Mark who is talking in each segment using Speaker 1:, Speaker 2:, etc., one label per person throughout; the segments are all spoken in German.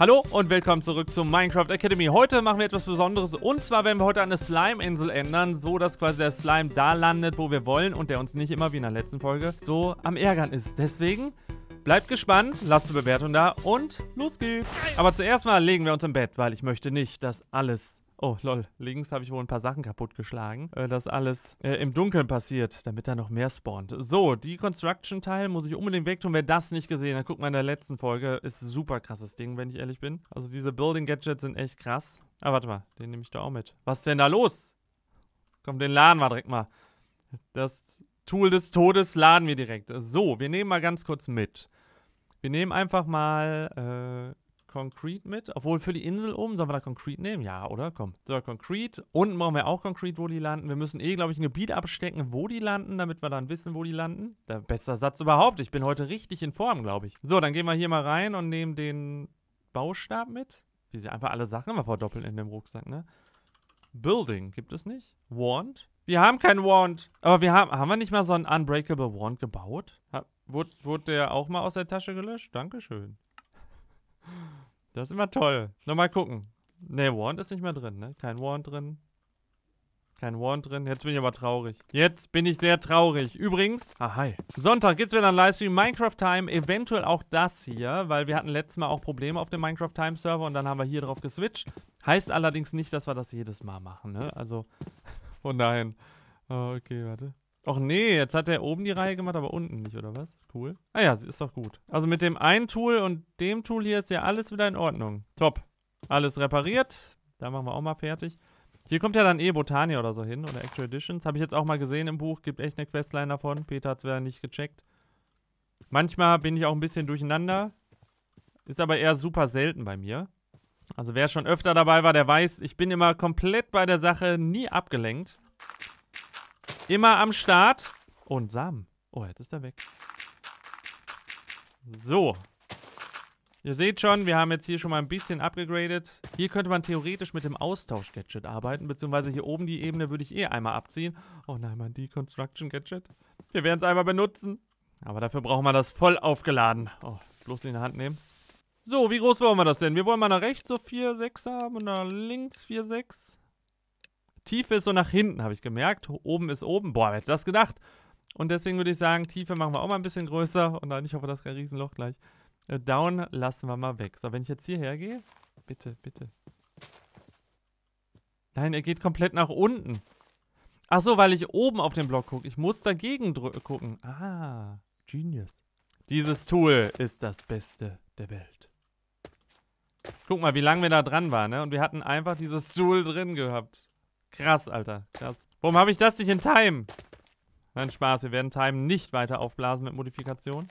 Speaker 1: Hallo und willkommen zurück zu Minecraft Academy. Heute machen wir etwas Besonderes und zwar werden wir heute eine Slime-Insel ändern, so dass quasi der Slime da landet, wo wir wollen und der uns nicht immer, wie in der letzten Folge, so am Ärgern ist. Deswegen bleibt gespannt, lasst eine Bewertung da und los geht's. Aber zuerst mal legen wir uns im Bett, weil ich möchte nicht, dass alles oh lol, links habe ich wohl ein paar Sachen kaputtgeschlagen. Äh, das alles äh, im Dunkeln passiert, damit da noch mehr spawnt. So, die Construction-Teil muss ich unbedingt wegtun. Wer das nicht gesehen hat, guck mal in der letzten Folge. Ist super krasses Ding, wenn ich ehrlich bin. Also diese Building-Gadgets sind echt krass. Ah, warte mal, den nehme ich da auch mit. Was ist denn da los? Komm, den laden wir direkt mal. Das Tool des Todes laden wir direkt. So, wir nehmen mal ganz kurz mit. Wir nehmen einfach mal äh, Concrete mit. Obwohl für die Insel oben, sollen wir da Concrete nehmen? Ja, oder? Komm. So, Concrete. Unten brauchen wir auch Concrete, wo die landen. Wir müssen eh, glaube ich, ein Gebiet abstecken, wo die landen, damit wir dann wissen, wo die landen. Der beste Satz überhaupt. Ich bin heute richtig in Form, glaube ich. So, dann gehen wir hier mal rein und nehmen den Baustab mit. Wie sie einfach alle Sachen immer verdoppeln in dem Rucksack, ne? Building gibt es nicht. Wand. Wir haben keinen Wand. Aber wir haben, haben wir nicht mal so einen Unbreakable Wand gebaut? wurde, wurde der auch mal aus der Tasche gelöscht? Dankeschön. Das ist immer toll. Nochmal gucken. Ne, Warrant ist nicht mehr drin, ne? Kein Warrant drin. Kein Warrant drin. Jetzt bin ich aber traurig. Jetzt bin ich sehr traurig. Übrigens, ah, hi. Sonntag gibt es wieder einen Livestream. Minecraft Time, eventuell auch das hier, weil wir hatten letztes Mal auch Probleme auf dem Minecraft Time Server und dann haben wir hier drauf geswitcht. Heißt allerdings nicht, dass wir das jedes Mal machen, ne? Also, oh nein. Oh, okay, warte. Och nee, jetzt hat er oben die Reihe gemacht, aber unten nicht, oder was? Cool. Ah ja, ist doch gut. Also mit dem einen Tool und dem Tool hier ist ja alles wieder in Ordnung. Top. Alles repariert. Da machen wir auch mal fertig. Hier kommt ja dann eh Botania oder so hin oder Actual Editions. Habe ich jetzt auch mal gesehen im Buch. Gibt echt eine Questline davon. Peter hat es wieder nicht gecheckt. Manchmal bin ich auch ein bisschen durcheinander. Ist aber eher super selten bei mir. Also wer schon öfter dabei war, der weiß, ich bin immer komplett bei der Sache nie abgelenkt. Immer am Start. Und Samen. Oh, jetzt ist er weg. So. Ihr seht schon, wir haben jetzt hier schon mal ein bisschen abgegradet. Hier könnte man theoretisch mit dem Austausch-Gadget arbeiten, beziehungsweise hier oben die Ebene würde ich eh einmal abziehen. Oh nein, mein Deconstruction-Gadget. Wir werden es einmal benutzen. Aber dafür brauchen wir das voll aufgeladen. Oh, bloß in der Hand nehmen. So, wie groß wollen wir das denn? Wir wollen mal nach rechts so 4, 6 haben und nach links 4, 6. Tiefe ist so nach hinten, habe ich gemerkt. Oben ist oben. Boah, wer hätte das gedacht? Und deswegen würde ich sagen, Tiefe machen wir auch mal ein bisschen größer. Und dann, ich hoffe, das ist kein Riesenloch gleich. Äh, down lassen wir mal weg. So, wenn ich jetzt hierher gehe. Bitte, bitte. Nein, er geht komplett nach unten. Ach so, weil ich oben auf den Block gucke. Ich muss dagegen gucken. Ah, Genius. Dieses Tool ist das Beste der Welt. Guck mal, wie lange wir da dran waren, ne? Und wir hatten einfach dieses Tool drin gehabt. Krass, Alter. Krass. Warum habe ich das nicht in Time? Nein, Spaß. Wir werden Time nicht weiter aufblasen mit Modifikation.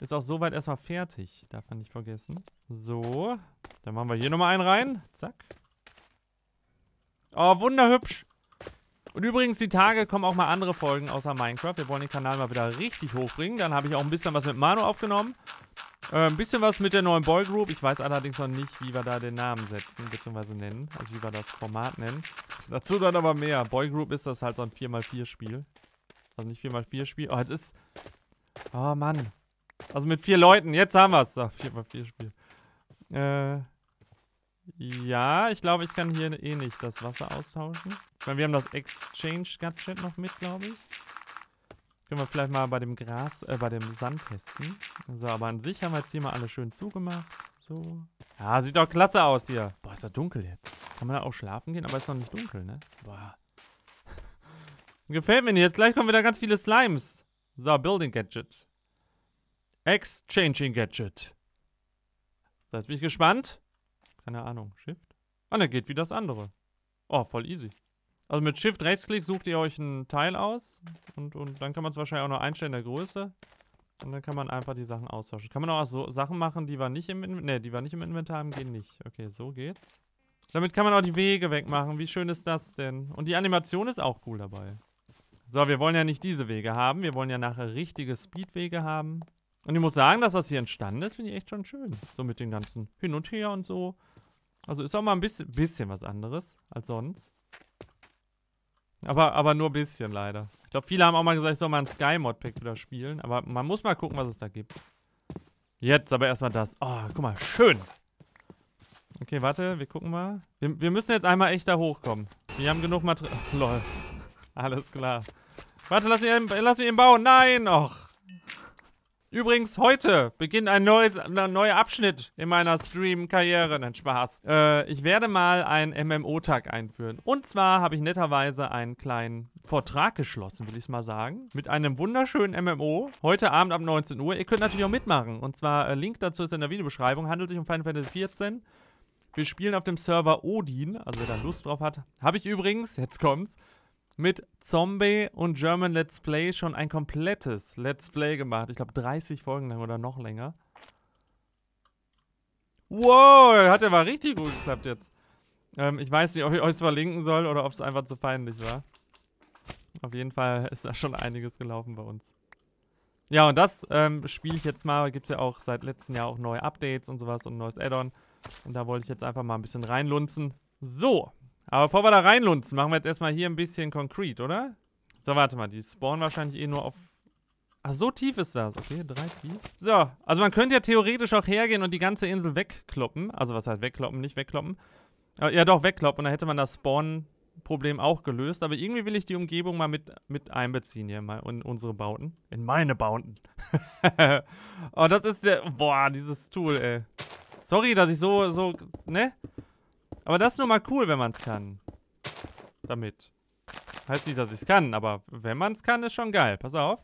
Speaker 1: Ist auch soweit erstmal fertig. Darf man nicht vergessen. So. Dann machen wir hier nochmal einen rein. Zack. Oh, wunderhübsch. Und übrigens, die Tage kommen auch mal andere Folgen außer Minecraft. Wir wollen den Kanal mal wieder richtig hochbringen. Dann habe ich auch ein bisschen was mit Manu aufgenommen. Äh, ein bisschen was mit der neuen Boygroup. Ich weiß allerdings noch nicht, wie wir da den Namen setzen, beziehungsweise nennen. Also wie wir das Format nennen. Dazu dann aber mehr. Boygroup ist das halt so ein 4x4-Spiel. Also nicht 4x4-Spiel. Oh, jetzt ist... Oh, Mann. Also mit vier Leuten. Jetzt haben wir es. So, 4x4-Spiel. Äh... Ja, ich glaube, ich kann hier eh nicht das Wasser austauschen. Ich meine, wir haben das Exchange-Gadget noch mit, glaube ich. Können wir vielleicht mal bei dem Gras, äh, bei dem Sand testen. So, aber an sich haben wir jetzt hier mal alles schön zugemacht. So. Ja, sieht doch klasse aus hier. Boah, ist das dunkel jetzt. Kann man da auch schlafen gehen? Aber ist noch nicht dunkel, ne? Boah. Gefällt mir nicht. Jetzt gleich kommen wieder ganz viele Slimes. So, Building Gadget. Exchanging Gadget. So, jetzt bin ich gespannt. Keine Ahnung. Shift? Ah, ne, geht wie das andere. Oh, voll easy. Also mit Shift rechtsklick sucht ihr euch einen Teil aus und, und dann kann man es wahrscheinlich auch noch einstellen in der Größe. Und dann kann man einfach die Sachen austauschen. Kann man auch so Sachen machen, die wir nicht im, In nee, die wir nicht im Inventar haben, gehen nicht. Okay, so geht's. Damit kann man auch die Wege wegmachen. Wie schön ist das denn? Und die Animation ist auch cool dabei. So, wir wollen ja nicht diese Wege haben. Wir wollen ja nachher richtige Speedwege haben. Und ich muss sagen, dass das hier entstanden ist, finde ich echt schon schön. So mit den ganzen Hin und Her und so. Also ist auch mal ein bisschen, bisschen was anderes als sonst. Aber, aber nur ein bisschen leider. Ich glaube, viele haben auch mal gesagt, ich soll mal ein Sky-Mod-Pack wieder spielen. Aber man muss mal gucken, was es da gibt. Jetzt aber erstmal das. Oh, guck mal, schön. Okay, warte, wir gucken mal. Wir, wir müssen jetzt einmal echt da hochkommen. Wir haben genug Material. Oh, lol. Alles klar. Warte, lass mich, lass ihn bauen. Nein, och. Übrigens, heute beginnt ein, neues, ein neuer Abschnitt in meiner Stream-Karriere. Nein, Spaß. Äh, ich werde mal einen MMO-Tag einführen. Und zwar habe ich netterweise einen kleinen Vertrag geschlossen, will ich mal sagen. Mit einem wunderschönen MMO. Heute Abend ab 19 Uhr. Ihr könnt natürlich auch mitmachen. Und zwar, äh, Link dazu ist in der Videobeschreibung. Handelt sich um Final Fantasy XIV. Wir spielen auf dem Server Odin. Also, wer da Lust drauf hat. Habe ich übrigens, jetzt kommt's, mit Zombie und German Let's Play schon ein komplettes Let's Play gemacht. Ich glaube 30 Folgen lang oder noch länger. Wow, hat ja mal richtig gut geklappt jetzt. Ähm, ich weiß nicht, ob ich euch es verlinken soll oder ob es einfach zu peinlich war. Auf jeden Fall ist da schon einiges gelaufen bei uns. Ja, und das ähm, spiele ich jetzt mal. Gibt es ja auch seit letztem Jahr auch neue Updates und sowas und ein neues Add-on. Und da wollte ich jetzt einfach mal ein bisschen reinlunzen. So. Aber bevor wir da reinlunzen, machen wir jetzt erstmal hier ein bisschen konkret, oder? So, warte mal, die spawnen wahrscheinlich eh nur auf... Ach, so tief ist das. Okay, drei tief. So, also man könnte ja theoretisch auch hergehen und die ganze Insel wegkloppen. Also was heißt wegkloppen, nicht wegkloppen. ja doch, wegkloppen. Und dann hätte man das Spawn-Problem auch gelöst. Aber irgendwie will ich die Umgebung mal mit, mit einbeziehen hier mal in unsere Bauten. In meine Bauten. oh, das ist der... Boah, dieses Tool, ey. Sorry, dass ich so, so, ne? Aber das ist nur mal cool, wenn man es kann. Damit. Heißt nicht, dass ich es kann, aber wenn man es kann, ist schon geil. Pass auf.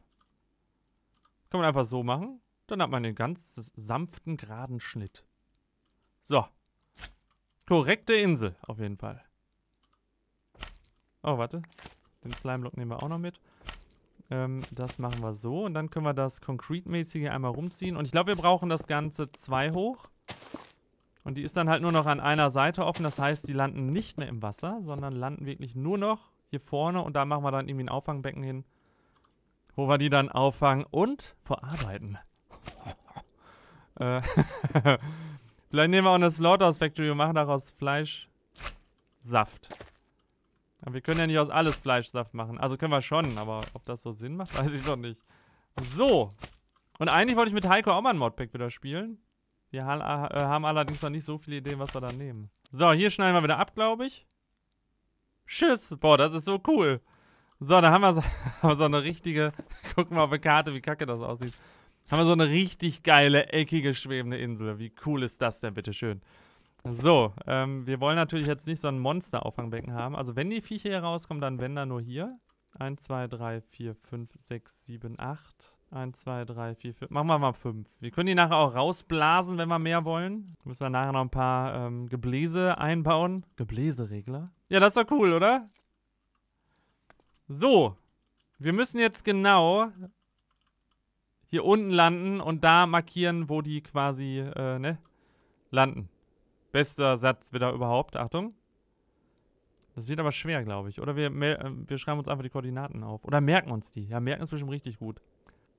Speaker 1: Kann man einfach so machen. Dann hat man den ganz sanften, geraden Schnitt. So. Korrekte Insel, auf jeden Fall. Oh, warte. Den Slime-Block nehmen wir auch noch mit. Ähm, das machen wir so. Und dann können wir das Concrete-mäßige einmal rumziehen. Und ich glaube, wir brauchen das Ganze zwei hoch. Und die ist dann halt nur noch an einer Seite offen. Das heißt, die landen nicht mehr im Wasser, sondern landen wirklich nur noch hier vorne. Und da machen wir dann irgendwie ein Auffangbecken hin, wo wir die dann auffangen und verarbeiten. Äh, vielleicht nehmen wir auch eine Slaughterhouse Factory und machen daraus Fleischsaft. Aber wir können ja nicht aus alles Fleischsaft machen. Also können wir schon, aber ob das so Sinn macht, weiß ich noch nicht. So. Und eigentlich wollte ich mit Heiko auch mal ein Modpack wieder spielen. Wir äh, äh, haben allerdings noch nicht so viele Ideen, was wir da nehmen. So, hier schneiden wir wieder ab, glaube ich. Tschüss. Boah, das ist so cool. So, da haben wir so, so eine richtige... Gucken wir auf eine Karte, wie kacke das aussieht. Haben wir so eine richtig geile, eckige, schwebende Insel. Wie cool ist das denn, bitteschön. So, ähm, wir wollen natürlich jetzt nicht so ein Monster-Auffangbecken haben. Also wenn die Viecher hier rauskommen, dann wenn da nur hier. 1, 2, 3, 4, 5, 6, 7, 8. 1, 2, 3, 4, 5. Machen wir mal 5. Wir können die nachher auch rausblasen, wenn wir mehr wollen. Müssen wir nachher noch ein paar ähm, Gebläse einbauen. Gebläseregler? Ja, das war cool, oder? So. Wir müssen jetzt genau hier unten landen und da markieren, wo die quasi, äh, ne, landen. Bester Satz wieder überhaupt. Achtung. Das wird aber schwer, glaube ich. Oder wir, äh, wir schreiben uns einfach die Koordinaten auf. Oder merken uns die. Ja, merken ist bestimmt richtig gut.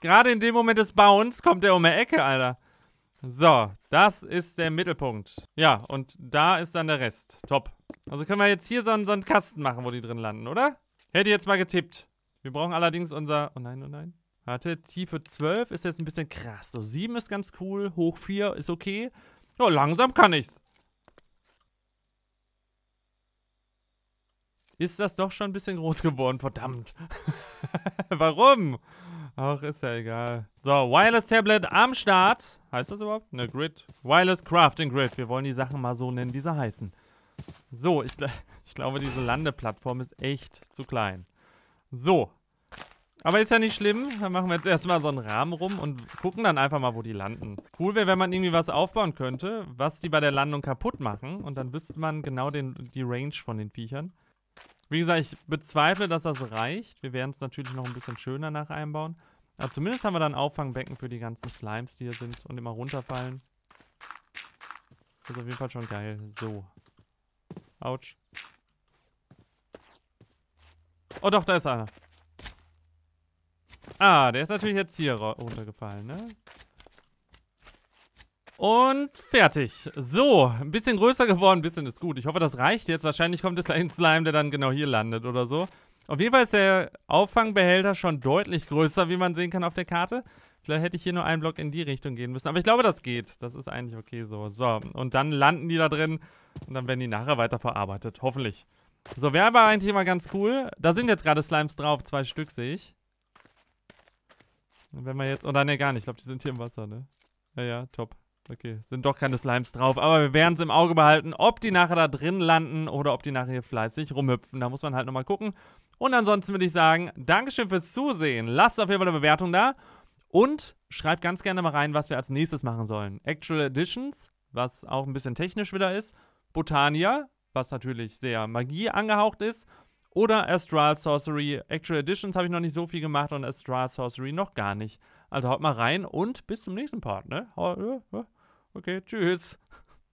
Speaker 1: Gerade in dem Moment des Bounds kommt er um die Ecke, Alter. So, das ist der Mittelpunkt. Ja, und da ist dann der Rest. Top. Also können wir jetzt hier so einen, so einen Kasten machen, wo die drin landen, oder? Hätte jetzt mal getippt. Wir brauchen allerdings unser... Oh nein, oh nein. Warte, Tiefe 12 ist jetzt ein bisschen krass. So 7 ist ganz cool, hoch 4 ist okay. Ja, langsam kann ich's. Ist das doch schon ein bisschen groß geworden, verdammt. Warum? Ach, ist ja egal. So, Wireless Tablet am Start. Heißt das überhaupt? Eine Grid. Wireless Crafting Grid. Wir wollen die Sachen mal so nennen, wie sie heißen. So, ich, ich glaube, diese Landeplattform ist echt zu klein. So. Aber ist ja nicht schlimm. Dann machen wir jetzt erstmal so einen Rahmen rum und gucken dann einfach mal, wo die landen. Cool wäre, wenn man irgendwie was aufbauen könnte, was die bei der Landung kaputt machen. Und dann wüsste man genau den, die Range von den Viechern. Wie gesagt, ich bezweifle, dass das reicht. Wir werden es natürlich noch ein bisschen schöner nach einbauen. Aber zumindest haben wir dann Auffangbecken für die ganzen Slimes, die hier sind und immer runterfallen. Das ist auf jeden Fall schon geil. So. Autsch. Oh doch, da ist einer. Ah, der ist natürlich jetzt hier runtergefallen, ne? Und fertig. So, ein bisschen größer geworden, ein bisschen ist gut. Ich hoffe, das reicht jetzt. Wahrscheinlich kommt es ein Slime, der dann genau hier landet oder so. Auf jeden Fall ist der Auffangbehälter schon deutlich größer, wie man sehen kann auf der Karte. Vielleicht hätte ich hier nur einen Block in die Richtung gehen müssen. Aber ich glaube, das geht. Das ist eigentlich okay so. So, und dann landen die da drin. Und dann werden die nachher weiterverarbeitet. Hoffentlich. So, wäre aber eigentlich immer ganz cool. Da sind jetzt gerade Slimes drauf. Zwei Stück sehe ich. Und wenn wir jetzt... Oder oh ne, gar nicht. Ich glaube, die sind hier im Wasser, ne? Ja, ja, top. Okay, sind doch keine Slimes drauf, aber wir werden es im Auge behalten, ob die nachher da drin landen oder ob die nachher hier fleißig rumhüpfen. Da muss man halt nochmal gucken. Und ansonsten würde ich sagen, Dankeschön fürs Zusehen. Lasst auf jeden Fall eine Bewertung da und schreibt ganz gerne mal rein, was wir als nächstes machen sollen. Actual Editions, was auch ein bisschen technisch wieder ist. Botania, was natürlich sehr Magie angehaucht ist. Oder Astral Sorcery. Actual Editions habe ich noch nicht so viel gemacht und Astral Sorcery noch gar nicht. Also haut mal rein und bis zum nächsten Part, ne? Äh, äh. Okay, tschüss.